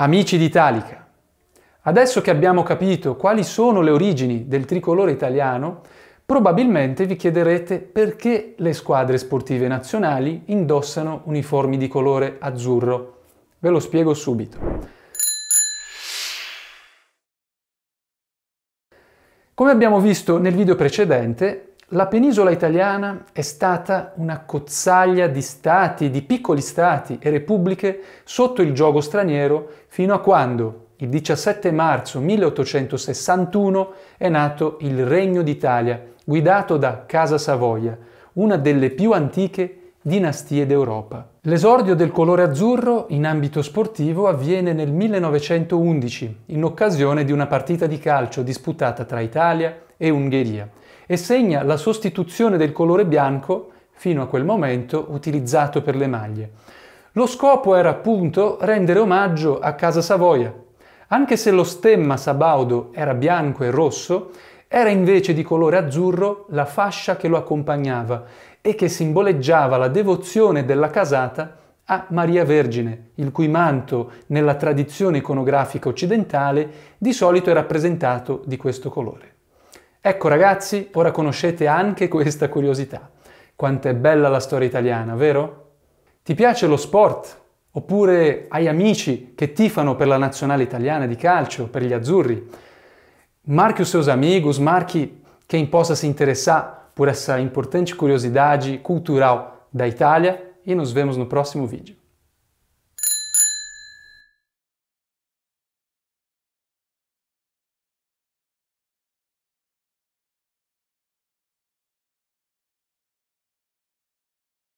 Amici d'Italica, adesso che abbiamo capito quali sono le origini del tricolore italiano, probabilmente vi chiederete perché le squadre sportive nazionali indossano uniformi di colore azzurro. Ve lo spiego subito. Come abbiamo visto nel video precedente, la penisola italiana è stata una cozzaglia di stati, di piccoli stati e repubbliche sotto il gioco straniero fino a quando, il 17 marzo 1861, è nato il Regno d'Italia, guidato da Casa Savoia, una delle più antiche dinastie d'Europa. L'esordio del colore azzurro in ambito sportivo avviene nel 1911, in occasione di una partita di calcio disputata tra Italia e Ungheria e segna la sostituzione del colore bianco, fino a quel momento utilizzato per le maglie. Lo scopo era appunto rendere omaggio a Casa Savoia. Anche se lo stemma sabaudo era bianco e rosso, era invece di colore azzurro la fascia che lo accompagnava e che simboleggiava la devozione della casata a Maria Vergine, il cui manto nella tradizione iconografica occidentale di solito è rappresentato di questo colore. Ecco ragazzi, ora conoscete anche questa curiosità. Quanto è bella la storia italiana, vero? Ti piace lo sport? Oppure hai amici che tifano per la nazionale italiana di calcio, per gli azzurri? Marque os seus amigos, marque quem possa si interessa por essa importante curiosidade cultural da Itália e nos vemos no próximo vídeo.